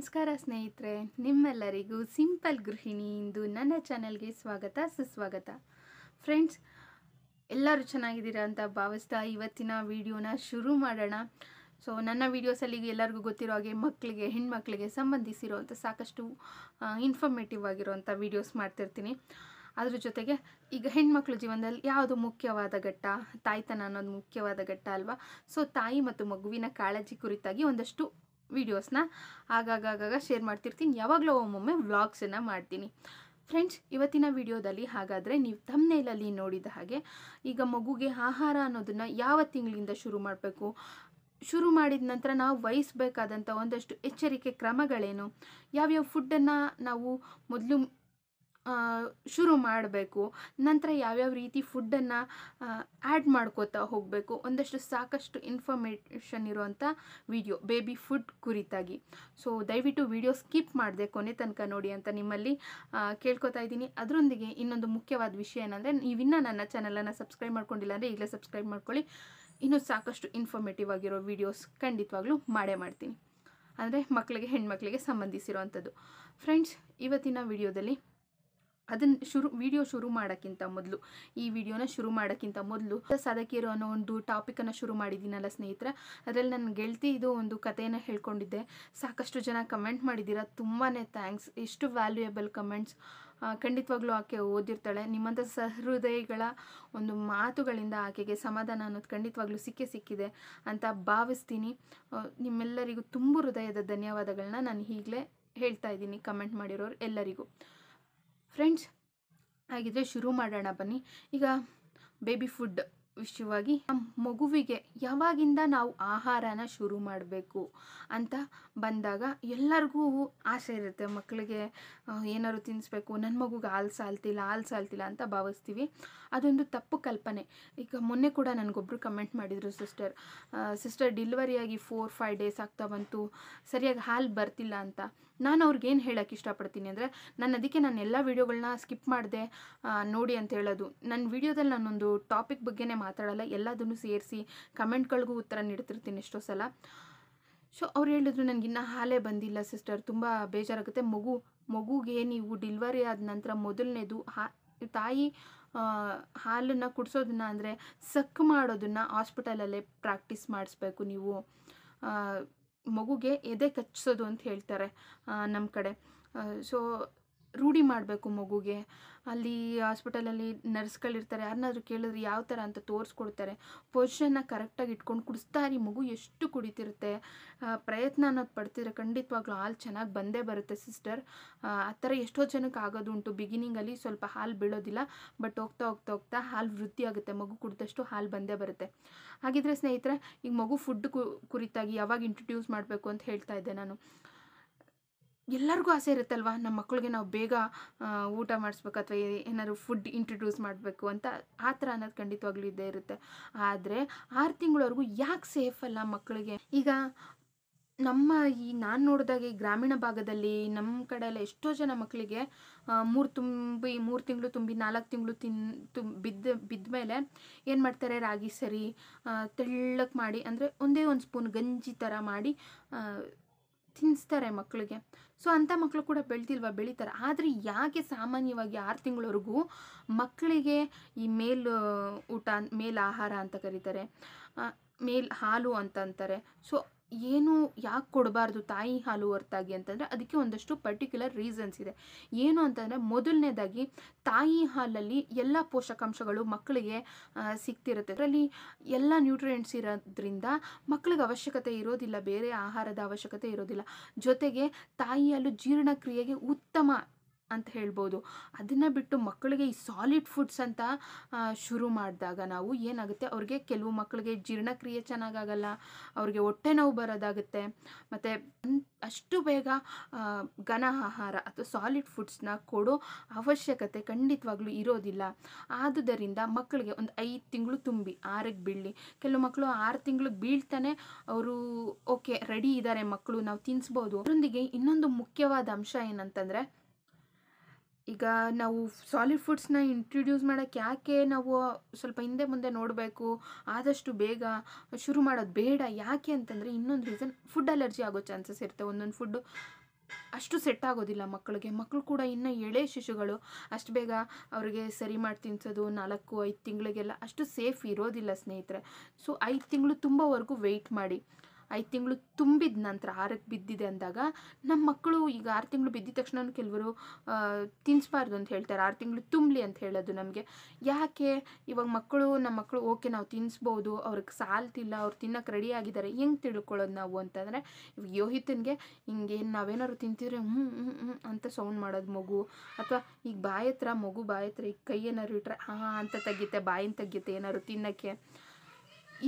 ನಮಸ್ಕಾರ ಸ್ನೇಹಿತರೆ ನಿಮ್ಮೆಲ್ಲರಿಗೂ ಸಿಂಪಲ್ ಗೃಹಿಣಿ ಇಂದು ನನ್ನ ಚಾನಲ್ಗೆ ಸ್ವಾಗತ ಸುಸ್ವಾಗತ ಫ್ರೆಂಡ್ಸ್ ಎಲ್ಲರೂ ಚೆನ್ನಾಗಿದ್ದೀರಾ ಅಂತ ಭಾವಿಸ್ತಾ ಇವತ್ತಿನ ವಿಡಿಯೋನ ಶುರು ಮಾಡೋಣ ಸೊ ನನ್ನ ವೀಡಿಯೋಸಲ್ಲಿ ಎಲ್ಲರಿಗೂ ಗೊತ್ತಿರೋ ಹಾಗೆ ಮಕ್ಕಳಿಗೆ ಹೆಣ್ಮಕ್ಳಿಗೆ ಸಂಬಂಧಿಸಿರುವಂಥ ಸಾಕಷ್ಟು ಇನ್ಫಾರ್ಮೇಟಿವ್ ಆಗಿರುವಂಥ ವೀಡಿಯೋಸ್ ಮಾಡ್ತಿರ್ತೀನಿ ಅದ್ರ ಜೊತೆಗೆ ಈಗ ಹೆಣ್ಮಕ್ಳ ಜೀವನದಲ್ಲಿ ಯಾವುದು ಮುಖ್ಯವಾದ ಘಟ್ಟ ತಾಯ್ತನ ಅನ್ನೋದು ಮುಖ್ಯವಾದ ಘಟ್ಟ ಅಲ್ವಾ ಸೊ ತಾಯಿ ಮತ್ತು ಮಗುವಿನ ಕಾಳಜಿ ಕುರಿತಾಗಿ ಒಂದಷ್ಟು ಆಗಾಗ ಆಗಾಗ ಶೇರ್ ಮಾಡ್ತಿರ್ತೀನಿ ಯಾವಾಗಲೂ ಒಮ್ಮೊಮ್ಮೆ ವ್ಲಾಗ್ಸನ್ನು ಮಾಡ್ತೀನಿ ಫ್ರೆಂಡ್ಸ್ ಇವತ್ತಿನ ವಿಡಿಯೋದಲ್ಲಿ ಹಾಗಾದರೆ ನೀವು ತಮ್ಮನೇಲಲ್ಲಿ ನೋಡಿದ ಹಾಗೆ ಈಗ ಮಗುಗೆ ಆಹಾರ ಅನ್ನೋದನ್ನು ಯಾವ ತಿಂಗಳಿಂದ ಶುರು ಮಾಡಬೇಕು ಶುರು ಮಾಡಿದ ನಂತರ ನಾವು ವಹಿಸಬೇಕಾದಂಥ ಒಂದಷ್ಟು ಎಚ್ಚರಿಕೆ ಕ್ರಮಗಳೇನು ಯಾವ್ಯಾವ ಫುಡ್ಡನ್ನು ನಾವು ಮೊದಲು ಶುರು ಮಾಡಬೇಕು ನಂತರ ಯಾವ್ಯಾವ ರೀತಿ ಫುಡ್ಡನ್ನು ಆ್ಯಡ್ ಮಾಡ್ಕೋತಾ ಹೋಗಬೇಕು ಒಂದಷ್ಟು ಸಾಕಷ್ಟು ಇನ್ಫಾರ್ಮೇಷನ್ ಇರುವಂಥ ವಿಡಿಯೋ ಬೇಬಿ ಫುಡ್ ಕುರಿತಾಗಿ ಸೊ ದಯವಿಟ್ಟು ವಿಡಿಯೋ ಸ್ಕಿಪ್ ಮಾಡಿದೆ ಕೊನೆ ತನಕ ನೋಡಿ ಅಂತ ನಿಮ್ಮಲ್ಲಿ ಕೇಳ್ಕೊತಾ ಇದ್ದೀನಿ ಅದರೊಂದಿಗೆ ಇನ್ನೊಂದು ಮುಖ್ಯವಾದ ವಿಷಯ ಏನಂದರೆ ನೀವಿನ್ನ ನನ್ನ ಚಾನಲನ್ನು ಸಬ್ಸ್ಕ್ರೈಬ್ ಮಾಡ್ಕೊಂಡಿಲ್ಲ ಅಂದರೆ ಈಗಲೇ ಸಬ್ಸ್ಕ್ರೈಬ್ ಮಾಡ್ಕೊಳ್ಳಿ ಇನ್ನೂ ಸಾಕಷ್ಟು ಇನ್ಫಾರ್ಮೇಟಿವ್ ಆಗಿರೋ ವಿಡಿಯೋಸ್ ಖಂಡಿತವಾಗ್ಲೂ ಮಾಡೇ ಮಾಡ್ತೀನಿ ಅಂದರೆ ಮಕ್ಕಳಿಗೆ ಹೆಣ್ಮಕ್ಳಿಗೆ ಸಂಬಂಧಿಸಿರುವಂಥದ್ದು ಫ್ರೆಂಡ್ಸ್ ಇವತ್ತಿನ ವಿಡಿಯೋದಲ್ಲಿ ಅದನ್ನು ಶುರು ವಿಡಿಯೋ ಶುರು ಮಾಡೋಕ್ಕಿಂತ ಮೊದಲು ಈ ವಿಡಿಯೋನ ಶುರು ಮಾಡೋಕ್ಕಿಂತ ಮೊದಲು ಸದಕಿರೋ ಅನ್ನೋ ಒಂದು ಟಾಪಿಕನ್ನು ಶುರು ಮಾಡಿದ್ದೀನಲ್ಲ ಸ್ನೇಹಿತರೆ ಅದರಲ್ಲಿ ನನ್ನ ಗೆಳತಿ ಇದು ಒಂದು ಕಥೆಯನ್ನು ಹೇಳ್ಕೊಂಡಿದ್ದೆ ಸಾಕಷ್ಟು ಜನ ಕಮೆಂಟ್ ಮಾಡಿದ್ದೀರಾ ತುಂಬಾ ಥ್ಯಾಂಕ್ಸ್ ಎಷ್ಟು ವ್ಯಾಲ್ಯೂಯಬಲ್ ಕಮೆಂಟ್ಸ್ ಖಂಡಿತವಾಗ್ಲೂ ಆಕೆ ಓದಿರ್ತಾಳೆ ನಿಮ್ಮಂಥ ಸಹೃದಯಗಳ ಒಂದು ಮಾತುಗಳಿಂದ ಆಕೆಗೆ ಸಮಾಧಾನ ಅನ್ನೋದು ಖಂಡಿತವಾಗ್ಲೂ ಸಿಕ್ಕೇ ಸಿಕ್ಕಿದೆ ಅಂತ ಭಾವಿಸ್ತೀನಿ ನಿಮ್ಮೆಲ್ಲರಿಗೂ ತುಂಬ ಹೃದಯದ ಧನ್ಯವಾದಗಳನ್ನ ನಾನು ಈಗಲೇ ಹೇಳ್ತಾ ಇದ್ದೀನಿ ಕಮೆಂಟ್ ಮಾಡಿರೋರು ಎಲ್ಲರಿಗೂ ಫ್ರೆಂಡ್ಸ್ ಹಾಗಿದ್ರೆ ಶುರು ಮಾಡೋಣ ಬನ್ನಿ ಈಗ ಬೇಬಿ ಫುಡ್ ವಿಷಯವಾಗಿ ಮಗುವಿಗೆ ಯಾವಾಗಿಂದ ನಾವು ಆಹಾರನ ಶುರು ಮಾಡಬೇಕು ಅಂತ ಬಂದಾಗ ಎಲ್ಲರಿಗೂ ಆಸೆ ಇರುತ್ತೆ ಮಕ್ಕಳಿಗೆ ಏನಾದ್ರು ತಿನ್ನಿಸ್ಬೇಕು ನನ್ನ ಮಗುಗೆ ಹಾಲು ಸಾಲ್ತಿಲ್ಲ ಹಾಲು ಸಾಲ್ತಿಲ್ಲ ಅಂತ ಭಾವಿಸ್ತೀವಿ ಅದೊಂದು ತಪ್ಪು ಕಲ್ಪನೆ ಈಗ ಮೊನ್ನೆ ಕೂಡ ನನಗೊಬ್ಬರು ಕಮೆಂಟ್ ಮಾಡಿದರು ಸಿಸ್ಟರ್ ಸಿಸ್ಟರ್ ಡಿಲಿವರಿಯಾಗಿ ಫೋರ್ ಫೈವ್ ಡೇಸ್ ಆಗ್ತಾ ಬಂತು ಸರಿಯಾಗಿ ಹಾಲು ಬರ್ತಿಲ್ಲ ಅಂತ ನಾನು ಅವ್ರಿಗೇನು ಹೇಳೋಕ್ಕೆ ಇಷ್ಟಪಡ್ತೀನಿ ಅಂದರೆ ನಾನು ಅದಕ್ಕೆ ನಾನು ಎಲ್ಲ ವೀಡಿಯೋಗಳನ್ನ ಸ್ಕಿಪ್ ಮಾಡಿದೆ ನೋಡಿ ಅಂತ ಹೇಳೋದು ನನ್ನ ವೀಡಿಯೋದಲ್ಲಿ ನಾನೊಂದು ಟಾಪಿಕ್ ಬಗ್ಗೆನೇ ಮಾತಾಡಲ್ಲ ಎಲ್ಲದನ್ನು ಸೇರಿಸಿ ಕಮೆಂಟ್ಗಳಿಗೂ ಉತ್ತರ ನೀಡ್ತಿರ್ತೀನಿ ಎಷ್ಟೋ ಸಲ ಸೊ ಅವ್ರು ಹೇಳಿದ್ರು ನನಗಿನ್ನೂ ಹಾಲೇ ಬಂದಿಲ್ಲ ಸಿಸ್ಟರ್ ತುಂಬ ಬೇಜಾರಾಗುತ್ತೆ ಮಗು ಮಗುಗೆ ನೀವು ಡಿಲ್ವರಿ ಆದ ನಂತರ ಮೊದಲನೇದು ಹಾ ತಾಯಿ ಹಾಲನ್ನು ಕುಡಿಸೋದನ್ನ ಅಂದರೆ ಸಕ್ ಮಾಡೋದನ್ನು ಹಾಸ್ಪಿಟಲಲ್ಲೇ ಪ್ರಾಕ್ಟೀಸ್ ಮಾಡಿಸ್ಬೇಕು ನೀವು ಮಗುಗೆ ಎದೆ ಕಚ್ಚಿಸೋದು ಅಂತ ಹೇಳ್ತಾರೆ ನಮ್ಮ ಕಡೆ ಸೊ ರೂಢಿ ಮಾಡಬೇಕು ಮಗುಗೆ ಅಲ್ಲಿ ಹಾಸ್ಪಿಟಲಲ್ಲಿ ನರ್ಸ್ಗಳಿರ್ತಾರೆ ಯಾರನ್ನಾದ್ರೂ ಕೇಳಿದ್ರೆ ಯಾವ ಥರ ಅಂತ ತೋರಿಸ್ಕೊಡ್ತಾರೆ ಪೊಸಿಷನ್ನ ಕರೆಕ್ಟಾಗಿ ಇಟ್ಕೊಂಡು ಕುಡಿಸ್ತಾ ಇರಿ ಮಗು ಎಷ್ಟು ಕುಡಿತಿರುತ್ತೆ ಪ್ರಯತ್ನ ಅನ್ನೋದು ಪಡ್ತಿದ್ರೆ ಖಂಡಿತವಾಗ್ಲೂ ಹಾಲು ಚೆನ್ನಾಗಿ ಬಂದೇ ಬರುತ್ತೆ ಸಿಸ್ಟರ್ ಆ ಥರ ಎಷ್ಟೋ ಜನಕ್ಕೆ ಆಗೋದು ಉಂಟು ಬಿಗಿನಿಂಗಲ್ಲಿ ಸ್ವಲ್ಪ ಹಾಲು ಬೀಳೋದಿಲ್ಲ ಬಟ್ ಹೋಗ್ತಾ ಹೋಗ್ತಾ ಹೋಗ್ತಾ ಹಾಲು ವೃದ್ಧಿ ಆಗುತ್ತೆ ಮಗು ಕುಡಿದಷ್ಟು ಹಾಲು ಬಂದೇ ಬರುತ್ತೆ ಹಾಗಿದ್ರೆ ಸ್ನೇಹಿತರೆ ಈಗ ಮಗು ಫುಡ್ ಕುರಿತಾಗಿ ಯಾವಾಗ ಇಂಟ್ರೊಡ್ಯೂಸ್ ಮಾಡಬೇಕು ಅಂತ ಹೇಳ್ತಾ ಇದ್ದೆ ನಾನು ಎಲ್ಲರಿಗೂ ಆಸೆ ಇರುತ್ತಲ್ವಾ ನಮ್ಮ ಮಕ್ಕಳಿಗೆ ನಾವು ಬೇಗ ಊಟ ಮಾಡಿಸ್ಬೇಕು ಅಥವಾ ಏನಾದರೂ ಫುಡ್ ಇಂಟ್ರೊಡ್ಯೂಸ್ ಮಾಡಬೇಕು ಅಂತ ಆ ಥರ ಅನ್ನೋದು ಖಂಡಿತವಾಗ್ಲೂ ಇದ್ದೇ ಇರುತ್ತೆ ಆದರೆ ಆರು ತಿಂಗಳವರೆಗೂ ಯಾಕೆ ಸೇಫ್ ಅಲ್ಲ ಮಕ್ಕಳಿಗೆ ಈಗ ನಮ್ಮ ಈ ನಾನು ನೋಡಿದಾಗ ಈ ಗ್ರಾಮೀಣ ಭಾಗದಲ್ಲಿ ನಮ್ಮ ಕಡೆ ಎಲ್ಲ ಎಷ್ಟೋ ಜನ ಮಕ್ಕಳಿಗೆ ಮೂರು ತುಂಬಿ ಮೂರು ತಿಂಗಳು ತುಂಬಿ ನಾಲ್ಕು ತಿಂಗಳು ತಿನ್ ತುಂ ಬಿದ್ದ ಬಿದ್ದ ಮೇಲೆ ಏನು ಮಾಡ್ತಾರೆ ರಾಗಿ ಸರಿ ತೆಳ್ಳಕ್ಕೆ ಮಾಡಿ ಅಂದರೆ ಒಂದೇ ಒಂದು ಸ್ಪೂನ್ ಗಂಜಿ ಥರ ಮಾಡಿ ತಿನ್ನಿಸ್ತಾರೆ ಮಕ್ಕಳಿಗೆ ಸೊ ಅಂಥ ಮಕ್ಕಳು ಕೂಡ ಬೆಳ್ತಿಲ್ವ ಬೆಳೀತಾರೆ ಆದರೆ ಯಾಕೆ ಸಾಮಾನ್ಯವಾಗಿ ಆರು ತಿಂಗಳವರೆಗೂ ಮಕ್ಕಳಿಗೆ ಈ ಮೇಲ್ ಊಟ ಮೇಲ್ ಆಹಾರ ಅಂತ ಕರೀತಾರೆ ಮೇಲ್ ಹಾಲು ಅಂತ ಅಂತಾರೆ ಸೊ ಏನು ಯಾಕೆ ಕೊಡಬಾರ್ದು ತಾಯಿ ಹಾಲು ಹೊರತಾಗಿ ಅಂತಂದರೆ ಅದಕ್ಕೆ ಒಂದಷ್ಟು ಪರ್ಟಿಕ್ಯುಲರ್ ರೀಸನ್ಸ್ ಇದೆ ಏನು ಅಂತಂದರೆ ಮೊದಲನೇದಾಗಿ ತಾಯಿ ಹಾಲಲ್ಲಿ ಎಲ್ಲ ಪೋಷಕಾಂಶಗಳು ಮಕ್ಕಳಿಗೆ ಸಿಗ್ತಿರುತ್ತೆ ಅದರಲ್ಲಿ ಎಲ್ಲ ನ್ಯೂಟ್ರಿಯೆಂಟ್ಸ್ ಇರೋದ್ರಿಂದ ಮಕ್ಕಳಿಗೆ ಅವಶ್ಯಕತೆ ಇರೋದಿಲ್ಲ ಬೇರೆ ಆಹಾರದ ಅವಶ್ಯಕತೆ ಇರೋದಿಲ್ಲ ಜೊತೆಗೆ ತಾಯಿ ಹಾಲು ಜೀರ್ಣಕ್ರಿಯೆಗೆ ಉತ್ತಮ ಅಂತ ಹೇಳ್ಬೋದು ಅದನ್ನು ಬಿಟ್ಟು ಮಕ್ಕಳಿಗೆ ಈ ಸಾಲಿಡ್ ಫುಡ್ಸ್ ಅಂತ ಶುರು ಮಾಡಿದಾಗ ನಾವು ಏನಾಗುತ್ತೆ ಅವ್ರಿಗೆ ಕೆಲವು ಮಕ್ಕಳಿಗೆ ಜೀರ್ಣಕ್ರಿಯೆ ಚೆನ್ನಾಗಾಗಲ್ಲ ಅವ್ರಿಗೆ ಹೊಟ್ಟೆ ನೋವು ಬರೋದಾಗುತ್ತೆ ಮತ್ತು ಅಷ್ಟು ಬೇಗ ಘನ ಆಹಾರ ಅಥವಾ ಸಾಲಿಡ್ ಫುಡ್ಸ್ನ ಕೊಡೋ ಅವಶ್ಯಕತೆ ಖಂಡಿತವಾಗ್ಲೂ ಇರೋದಿಲ್ಲ ಆದುದರಿಂದ ಮಕ್ಕಳಿಗೆ ಒಂದು ಐದು ತಿಂಗಳು ತುಂಬಿ ಆರಕ್ಕೆ ಬೀಳಲಿ ಕೆಲವು ಮಕ್ಕಳು ಆರು ತಿಂಗಳು ಬೀಳ್ತಾನೆ ಅವರು ಓಕೆ ರೆಡಿ ಇದ್ದಾರೆ ಮಕ್ಕಳು ನಾವು ತಿನ್ನಿಸ್ಬೋದು ಅದರೊಂದಿಗೆ ಇನ್ನೊಂದು ಮುಖ್ಯವಾದ ಅಂಶ ಏನಂತಂದರೆ ಈಗ ನಾವು ಸಾಲಿಡ್ ಫುಡ್ಸ್ನ ಇಂಟ್ರಡ್ಯೂಸ್ ಮಾಡೋಕ್ಕೆ ಯಾಕೆ ನಾವು ಸ್ವಲ್ಪ ಹಿಂದೆ ಮುಂದೆ ನೋಡಬೇಕು ಆದಷ್ಟು ಬೇಗ ಶುರು ಮಾಡೋದು ಬೇಡ ಯಾಕೆ ಅಂತಂದರೆ ಇನ್ನೊಂದು ರೀಸನ್ ಫುಡ್ ಅಲರ್ಜಿ ಆಗೋ ಚಾನ್ಸಸ್ ಇರುತ್ತೆ ಒಂದೊಂದು ಫುಡ್ಡು ಅಷ್ಟು ಸೆಟ್ ಆಗೋದಿಲ್ಲ ಮಕ್ಕಳಿಗೆ ಮಕ್ಕಳು ಕೂಡ ಇನ್ನೂ ಎಳೆ ಶಿಶುಗಳು ಅಷ್ಟು ಬೇಗ ಅವರಿಗೆ ಸರಿ ಮಾಡಿ ತಿನ್ಸೋದು ನಾಲ್ಕು ಐದು ತಿಂಗಳಿಗೆಲ್ಲ ಅಷ್ಟು ಸೇಫ್ ಇರೋದಿಲ್ಲ ಸ್ನೇಹಿತರೆ ಸೊ ಐದು ತಿಂಗಳು ತುಂಬವರೆಗೂ ವೆಯ್ಟ್ ಮಾಡಿ ಐದು ತಿಂಗಳು ತುಂಬಿದ ನಂತರ ಆರಕ್ಕೆ ಬಿದ್ದಿದೆ ಅಂದಾಗ ನಮ್ಮ ಮಕ್ಕಳು ಈಗ ಆರು ತಿಂಗಳು ಬಿದ್ದಿದ ತಕ್ಷಣ ಕೆಲವರು ತಿನ್ನಿಸ್ಬಾರ್ದು ಅಂತ ಹೇಳ್ತಾರೆ ಆರು ತಿಂಗಳು ತುಂಬಲಿ ಅಂತ ಹೇಳೋದು ನಮಗೆ ಯಾಕೆ ಇವಾಗ ಮಕ್ಕಳು ನಮ್ಮ ಮಕ್ಕಳು ಓಕೆ ನಾವು ತಿನ್ನಿಸ್ಬೋದು ಅವ್ರಿಗೆ ಸಾಲ್ತಿಲ್ಲ ಅವ್ರು ತಿನ್ನೋಕೆ ರೆಡಿ ಆಗಿದ್ದಾರೆ ಹೆಂಗೆ ತಿಳ್ಕೊಳ್ಳೋದು ನಾವು ಅಂತಂದರೆ ಇವಾಗ ಯೋಹಿತನಿಗೆ ಹಿಂಗೆ ನಾವೇನಾದ್ರು ತಿಂತಿದ್ರೆ ಹ್ಞೂ ಹ್ಞೂ ಹ್ಞೂ ಅಂತ ಸೌಂಡ್ ಮಾಡೋದು ಮಗು ಅಥವಾ ಈಗ ಬಾಯತ್ರ ಮಗು ಬಾಯತ್ರ ಈಗ ಕೈ ಏನಾದ್ರು ಇಟ್ಟರೆ ಹಾಂ ಅಂತ ತೆಗಿತೆ ಬಾಯಿನ ತೆಗಿಯುತ್ತೆ ಏನಾದ್ರು ತಿನ್ನೋಕ್ಕೆ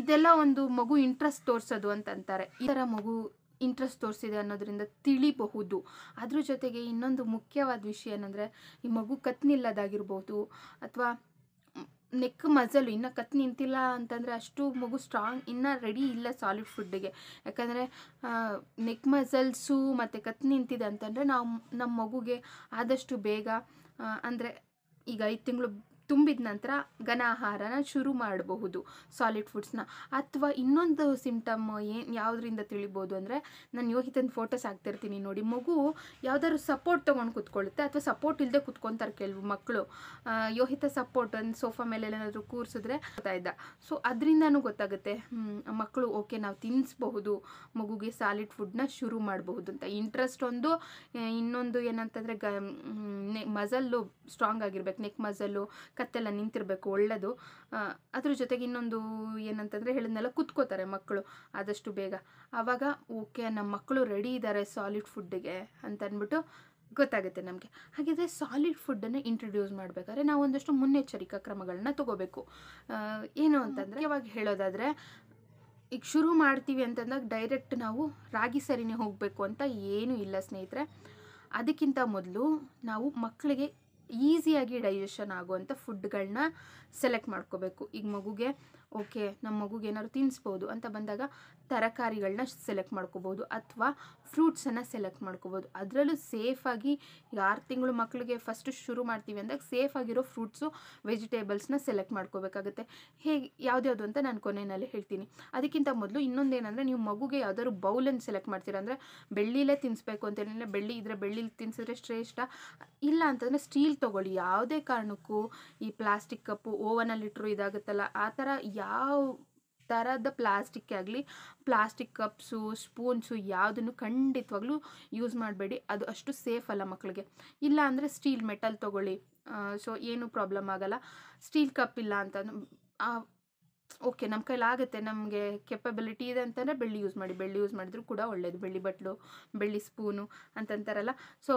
ಇದೆಲ್ಲ ಒಂದು ಮಗು ಇಂಟ್ರೆಸ್ಟ್ ತೋರಿಸೋದು ಅಂತಂತಾರೆ ಈ ಥರ ಮಗು ಇಂಟ್ರೆಸ್ಟ್ ತೋರಿಸಿದೆ ಅನ್ನೋದರಿಂದ ತಿಳಿಬಹುದು ಅದ್ರ ಜೊತೆಗೆ ಇನ್ನೊಂದು ಮುಖ್ಯವಾದ ವಿಷಯ ಏನಂದರೆ ಈ ಮಗು ಕತ್ನಿಲ್ಲದಾಗಿರ್ಬೋದು ನಿಲ್ಲದಾಗಿರಬಹುದು ಅಥವಾ ನೆಕ್ ಮಸಲು ಇನ್ನೂ ಕತ್ ನಿಂತಿಲ್ಲ ಅಂತಂದರೆ ಅಷ್ಟು ಮಗು ಸ್ಟ್ರಾಂಗ್ ಇನ್ನೂ ರೆಡಿ ಇಲ್ಲ ಸಾಲಿಡ್ ಫುಡ್ಡಿಗೆ ಯಾಕಂದರೆ ನೆಕ್ ಮಸಲ್ಸು ಮತ್ತು ಕತ್ ನಿಂತಿದೆ ಅಂತಂದರೆ ನಾವು ನಮ್ಮ ಮಗುಗೆ ಆದಷ್ಟು ಬೇಗ ಅಂದರೆ ಈಗ ಐದು ತಿಂಗಳು ತುಂಬಿದ ನಂತರ ಘನ ಆಹಾರನ ಶುರು ಮಾಡಬಹುದು ಸಾಲಿಡ್ ಫುಡ್ಸ್ನ ಅಥವಾ ಇನ್ನೊಂದು ಸಿಂಪ್ಟಮ್ ಏನು ಯಾವುದರಿಂದ ತಿಳಿಬೋದು ಅಂದರೆ ನಾನು ಯೋಹಿತನ ಫೋಟೋಸ್ ಹಾಕ್ತಿರ್ತೀನಿ ನೋಡಿ ಮಗು ಯಾವ್ದಾದ್ರು ಸಪೋರ್ಟ್ ತೊಗೊಂಡು ಕುತ್ಕೊಳ್ಳುತ್ತೆ ಅಥವಾ ಸಪೋರ್ಟ್ ಇಲ್ಲದೆ ಕುತ್ಕೊತಾರೆ ಕೆಲವು ಮಕ್ಕಳು ಯೋಹಿತ ಸಪೋರ್ಟ್ ಒಂದು ಸೋಫಾ ಮೇಲೆ ಏನಾದರೂ ಕೂರಿಸಿದ್ರೆ ಇದ್ದ ಸೊ ಅದರಿಂದನೂ ಗೊತ್ತಾಗುತ್ತೆ ಮಕ್ಕಳು ಓಕೆ ನಾವು ತಿನ್ನಿಸ್ಬಹುದು ಮಗುಗೆ ಸಾಲಿಡ್ ಫುಡ್ನ ಶುರು ಮಾಡಬಹುದು ಅಂತ ಇಂಟ್ರೆಸ್ಟ್ ಒಂದು ಇನ್ನೊಂದು ಏನಂತಂದರೆ ಗ ಮಸಲ್ಲು ಸ್ಟ್ರಾಂಗ್ ಆಗಿರ್ಬೇಕು ನೆಕ್ ಮಸಲ್ಲು ಕತ್ತೆಲ್ಲ ನಿಂತಿರಬೇಕು ಒಳ್ಳೆಯದು ಅದ್ರ ಜೊತೆಗೆ ಇನ್ನೊಂದು ಏನಂತಂದರೆ ಹೇಳಿದ್ನೆಲ್ಲ ಕುತ್ಕೋತಾರೆ ಮಕ್ಕಳು ಆದಷ್ಟು ಬೇಗ ಆವಾಗ ಓಕೆ ನಮ್ಮ ಮಕ್ಕಳು ರೆಡಿ ಇದ್ದಾರೆ ಸಾಲಿಡ್ ಫುಡ್ಡಿಗೆ ಅಂತ ಅಂದ್ಬಿಟ್ಟು ಗೊತ್ತಾಗುತ್ತೆ ನಮಗೆ ಹಾಗಿದ್ರೆ ಸಾಲಿಡ್ ಫುಡ್ಡನ್ನು ಇಂಟ್ರೊಡ್ಯೂಸ್ ಮಾಡಬೇಕಾದ್ರೆ ನಾವು ಒಂದಷ್ಟು ಮುನ್ನೆಚ್ಚರಿಕಾ ಕ್ರಮಗಳನ್ನ ತಗೋಬೇಕು ಏನು ಅಂತಂದರೆ ಇವಾಗ ಹೇಳೋದಾದರೆ ಈಗ ಶುರು ಮಾಡ್ತೀವಿ ಅಂತಂದಾಗ ಡೈರೆಕ್ಟ್ ನಾವು ರಾಗಿ ಸರಿನೇ ಹೋಗಬೇಕು ಅಂತ ಏನೂ ಇಲ್ಲ ಸ್ನೇಹಿತರೆ ಅದಕ್ಕಿಂತ ಮೊದಲು ನಾವು ಮಕ್ಕಳಿಗೆ ಈಸಿಯಾಗಿ ಡೈಜೆಷನ್ ಆಗುವಂಥ ಫುಡ್ಗಳನ್ನ ಸೆಲೆಕ್ಟ್ ಮಾಡ್ಕೋಬೇಕು ಈಗ ಮಗುಗೆ ಓಕೆ ನಮ್ಮ ಮಗುಗೆ ಏನಾದ್ರು ತಿನ್ನಿಸ್ಬೋದು ಅಂತ ಬಂದಾಗ ತರಕಾರಿಗಳನ್ನ ಸೆಲೆಕ್ಟ್ ಮಾಡ್ಕೋಬೋದು ಅಥವಾ ಫ್ರೂಟ್ಸನ್ನು ಸೆಲೆಕ್ಟ್ ಮಾಡ್ಕೋಬೋದು ಅದರಲ್ಲೂ ಸೇಫಾಗಿ ಆರು ತಿಂಗಳು ಮಕ್ಕಳಿಗೆ ಫಸ್ಟ್ ಶುರು ಮಾಡ್ತೀವಿ ಅಂದಾಗ ಸೇಫಾಗಿರೋ ಫ್ರೂಟ್ಸು ವೆಜಿಟೇಬಲ್ಸ್ನ ಸೆಲೆಕ್ಟ್ ಮಾಡ್ಕೋಬೇಕಾಗುತ್ತೆ ಹೇಗೆ ಯಾವ್ದ್ಯಾವುದು ಅಂತ ನಾನು ಕೊನೆಯಲ್ಲಿ ಹೇಳ್ತೀನಿ ಅದಕ್ಕಿಂತ ಮೊದಲು ಇನ್ನೊಂದೇನಂದರೆ ನೀವು ಮಗುಗೆ ಯಾವ್ದಾದ್ರು ಬೌಲನ್ನು ಸೆಲೆಕ್ಟ್ ಮಾಡ್ತೀರ ಅಂದರೆ ಬೆಳ್ಳಿಲೇ ತಿನ್ನಿಸ್ಬೇಕು ಅಂತೇನಿಲ್ಲ ಬೆಳ್ಳಿ ಇದ್ದರೆ ಬೆಳ್ಳಿಲಿ ತಿನ್ನಿಸಿದ್ರೆ ಶ್ರೇಷ್ಠ ಇಲ್ಲ ಅಂತಂದರೆ ಸ್ಟೀಲ್ ತೊಗೊಳ್ಳಿ ಯಾವುದೇ ಕಾರಣಕ್ಕೂ ಈ ಪ್ಲಾಸ್ಟಿಕ್ ಕಪ್ಪು ಓವನಲ್ಲಿಟ್ಟರು ಇದಾಗುತ್ತಲ್ಲ ಆ ಥರ ಯಾವ ಥರದ ಪ್ಲಾಸ್ಟಿಕ್ಕೇ ಆಗಲಿ ಪ್ಲಾಸ್ಟಿಕ್ ಕಪ್ಸು ಸ್ಪೂನ್ಸು ಯಾವುದನ್ನು ಖಂಡಿತವಾಗ್ಲೂ ಯೂಸ್ ಮಾಡಬೇಡಿ ಅದು ಅಷ್ಟು ಸೇಫ್ ಅಲ್ಲ ಮಕ್ಕಳಿಗೆ ಇಲ್ಲ ಅಂದರೆ ಸ್ಟೀಲ್ ಮೆಟಲ್ ತೊಗೊಳ್ಳಿ ಸೊ ಏನೂ ಪ್ರಾಬ್ಲಮ್ ಆಗಲ್ಲ ಸ್ಟೀಲ್ ಕಪ್ ಇಲ್ಲ ಅಂತ ಓಕೆ ನಮ್ಮ ಕೈಲಾಗುತ್ತೆ ನಮಗೆ ಕೆಪಬಿಲಿಟಿ ಇದೆ ಅಂತಂದರೆ ಬೆಳ್ಳಿ ಯೂಸ್ ಮಾಡಿ ಬೆಳ್ಳಿ ಯೂಸ್ ಮಾಡಿದ್ರು ಕೂಡ ಒಳ್ಳೆಯದು ಬೆಳ್ಳಿ ಬಟ್ಲು ಬೆಳ್ಳಿ ಸ್ಪೂನು ಅಂತಂತಾರಲ್ಲ ಸೊ